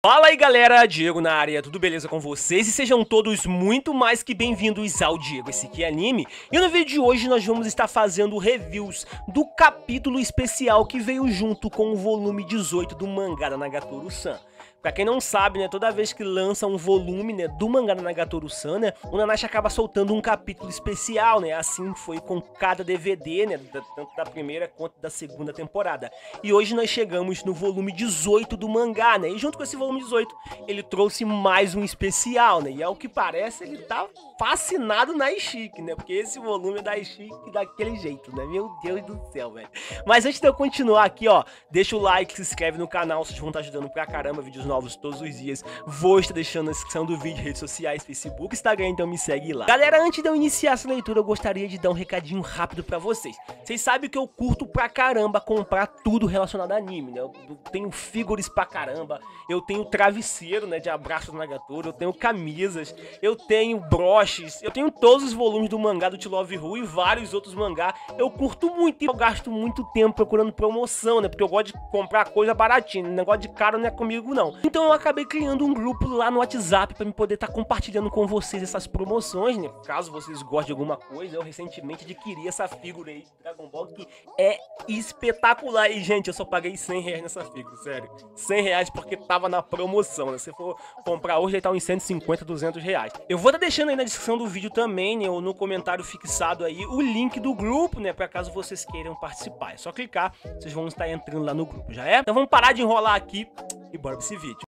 Fala aí galera, Diego na área, tudo beleza com vocês? E sejam todos muito mais que bem-vindos ao Diego, esse aqui é anime E no vídeo de hoje nós vamos estar fazendo reviews do capítulo especial que veio junto com o volume 18 do mangá da nagatoru san Pra quem não sabe, né, toda vez que lança um volume, né, do mangá da Nagatoru-san, né, o Nanashi acaba soltando um capítulo especial, né, assim foi com cada DVD, né, tanto da primeira quanto da segunda temporada. E hoje nós chegamos no volume 18 do mangá, né, e junto com esse volume 18, ele trouxe mais um especial, né, e ao que parece ele tá fascinado na Ishiki, né, porque esse volume é da Ishiki daquele jeito, né, meu Deus do céu, velho. Mas antes de eu continuar aqui, ó, deixa o like, se inscreve no canal, vocês vão estar tá ajudando pra caramba, vídeos novos novos todos os dias. Vou estar deixando na descrição do vídeo, redes sociais, Facebook, Instagram, então me segue lá. Galera, antes de eu iniciar essa leitura, eu gostaria de dar um recadinho rápido para vocês. Vocês sabem que eu curto pra caramba comprar tudo relacionado a anime, né? Eu tenho figures pra caramba, eu tenho travesseiro, né, de abraço do Nagatoro, eu tenho camisas, eu tenho broches, eu tenho todos os volumes do mangá do T Love Ru e vários outros mangá. Eu curto muito e eu gasto muito tempo procurando promoção, né? Porque eu gosto de comprar coisa baratinha, né? negócio de caro não é comigo não. Então eu acabei criando um grupo lá no WhatsApp para me poder estar tá compartilhando com vocês essas promoções, né? Caso vocês gostem de alguma coisa, eu recentemente adquiri essa figura aí Dragon Ball que é espetacular. E, gente, eu só paguei 100 reais nessa figura, sério. 100 reais porque tava na promoção, né? Se for comprar hoje, ele tá uns 150, 200 reais. Eu vou estar tá deixando aí na descrição do vídeo também, né? Ou no comentário fixado aí, o link do grupo, né? Pra caso vocês queiram participar. É só clicar, vocês vão estar entrando lá no grupo, já é? Então vamos parar de enrolar aqui e Barb se vídeo.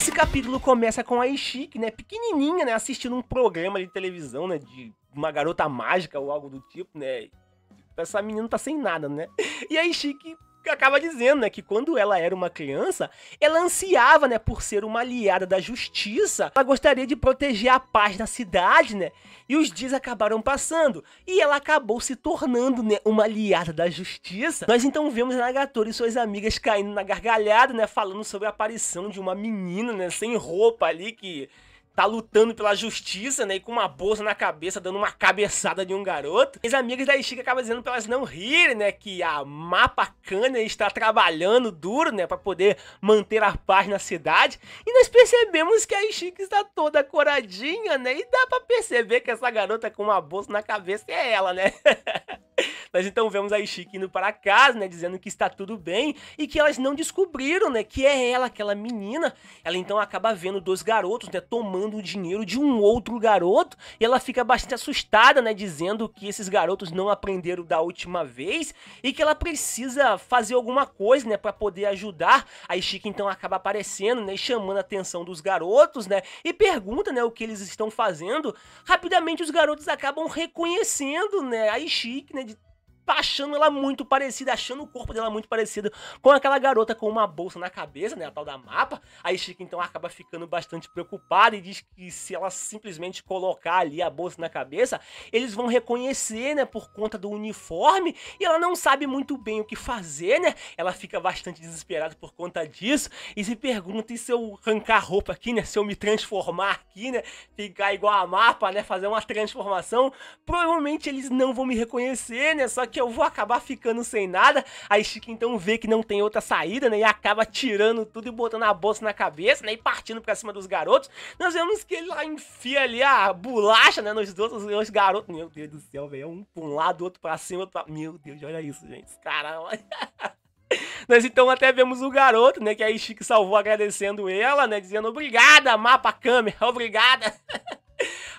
Esse capítulo começa com a Ishiki, né, pequenininha, né, assistindo um programa de televisão, né, de uma garota mágica ou algo do tipo, né. Essa menina tá sem nada, né? E a Ishiki acaba dizendo, né, que quando ela era uma criança, ela ansiava, né, por ser uma aliada da justiça. Ela gostaria de proteger a paz da cidade, né? E os dias acabaram passando, e ela acabou se tornando, né, uma aliada da justiça. Nós então vemos a Nagatoro e suas amigas caindo na gargalhada, né, falando sobre a aparição de uma menina, né, sem roupa ali que tá lutando pela justiça, né? E com uma bolsa na cabeça, dando uma cabeçada de um garoto. As amigas da Ishika acabam dizendo pra elas não rirem, né? Que a Mapa Kanye está trabalhando duro, né? Pra poder manter a paz na cidade. E nós percebemos que a Ishika está toda coradinha, né? E dá pra perceber que essa garota com uma bolsa na cabeça é ela, né? Nós então vemos a Ishiki indo para casa, né, dizendo que está tudo bem e que elas não descobriram, né, que é ela, aquela menina. Ela então acaba vendo dois garotos, né, tomando o dinheiro de um outro garoto e ela fica bastante assustada, né, dizendo que esses garotos não aprenderam da última vez e que ela precisa fazer alguma coisa, né, para poder ajudar. A Ishiki então acaba aparecendo, né, chamando a atenção dos garotos, né, e pergunta, né, o que eles estão fazendo. Rapidamente os garotos acabam reconhecendo, né, a Ishiki, né, de Tá achando ela muito parecida, achando o corpo dela muito parecido com aquela garota com uma bolsa na cabeça, né? A tal da mapa. Aí chico então acaba ficando bastante preocupada e diz que se ela simplesmente colocar ali a bolsa na cabeça, eles vão reconhecer, né? Por conta do uniforme. E ela não sabe muito bem o que fazer, né? Ela fica bastante desesperada por conta disso e se pergunta: e se eu arrancar a roupa aqui, né? Se eu me transformar aqui, né? Ficar igual a mapa, né? Fazer uma transformação. Provavelmente eles não vão me reconhecer, né? Só que que eu vou acabar ficando sem nada. Aí Chica então vê que não tem outra saída, né? E acaba tirando tudo e botando a bolsa na cabeça, né? E partindo pra cima dos garotos. Nós vemos que ele lá enfia ali a bolacha, né? Nos dois, os garotos. Meu Deus do céu, velho. Um pra um lado, outro pra cima, outro pra... Meu Deus, olha isso, gente. Caramba. Nós então até vemos o garoto, né? Que a Chique salvou agradecendo ela, né? Dizendo obrigada, mapa câmera, obrigada.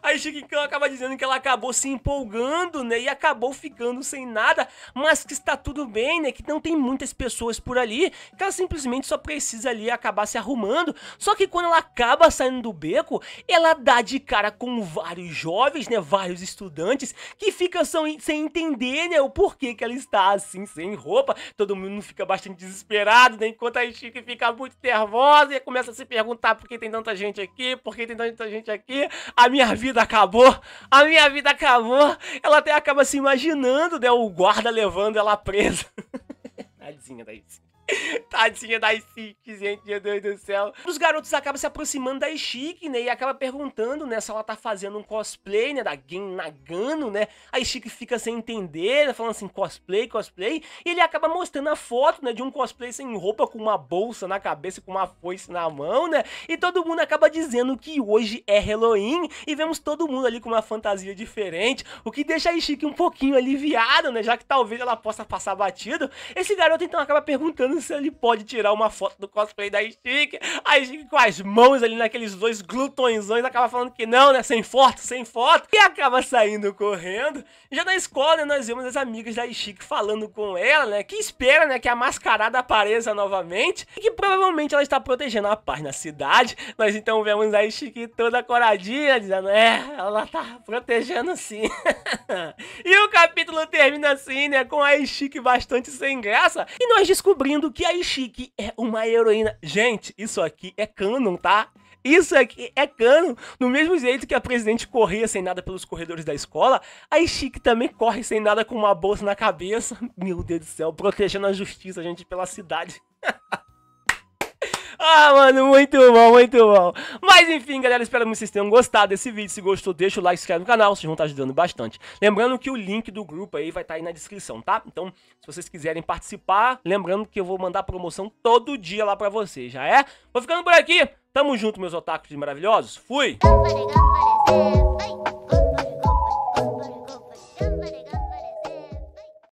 A Chiquinha acaba dizendo que ela acabou se empolgando, né? E acabou ficando sem nada, mas que está tudo bem, né? Que não tem muitas pessoas por ali, que ela simplesmente só precisa ali acabar se arrumando. Só que quando ela acaba saindo do beco, ela dá de cara com vários jovens, né? Vários estudantes que ficam sem entender, né? O porquê que ela está assim, sem roupa. Todo mundo fica bastante desesperado, né? Enquanto a Chiquinha fica muito nervosa e começa a se perguntar por que tem tanta gente aqui, por que tem tanta gente aqui. A minha vida vida acabou, a minha vida acabou. Ela até acaba se imaginando, né? O guarda levando ela presa. Tadinha Tadinha da Chique, gente, meu Deus do céu. Os garotos acabam se aproximando da Chique, né? E acaba perguntando, né? Se ela tá fazendo um cosplay, né? Da Gen Nagano, né? A Chique fica sem entender, né, falando assim, cosplay, cosplay. E ele acaba mostrando a foto, né? De um cosplay sem roupa, com uma bolsa na cabeça, com uma foice na mão, né? E todo mundo acaba dizendo que hoje é Halloween. E vemos todo mundo ali com uma fantasia diferente. O que deixa a Chique um pouquinho aliviado, né? Já que talvez ela possa passar batido. Esse garoto então acaba perguntando se ele pode tirar uma foto do cosplay da Chique. A Stick com as mãos ali naqueles dois glutõezões acaba falando que não, né? Sem foto, sem foto. E acaba saindo correndo. Já na escola, né, nós vemos as amigas da Chique falando com ela, né? Que espera, né? Que a mascarada apareça novamente. E que provavelmente ela está protegendo a paz na cidade. Nós então vemos a Chique toda coradinha, dizendo, é, ela tá protegendo sim. e o capítulo termina assim, né? Com a Ishiki bastante sem graça. E nós descobrindo que a Ishiki é uma heroína. Gente, isso aqui é canon, tá? Isso aqui é cano. Do mesmo jeito que a presidente corria sem nada pelos corredores da escola, a Chique também corre sem nada com uma bolsa na cabeça. Meu Deus do céu, protegendo a justiça, gente, pela cidade. Ah, mano, muito bom, muito bom. Mas enfim, galera, espero que vocês tenham gostado desse vídeo. Se gostou, deixa o like, se inscreve no canal, vocês vão estar ajudando bastante. Lembrando que o link do grupo aí vai estar tá aí na descrição, tá? Então, se vocês quiserem participar, lembrando que eu vou mandar promoção todo dia lá pra vocês, já é? Vou ficando por aqui. Tamo junto, meus otakus maravilhosos. Fui!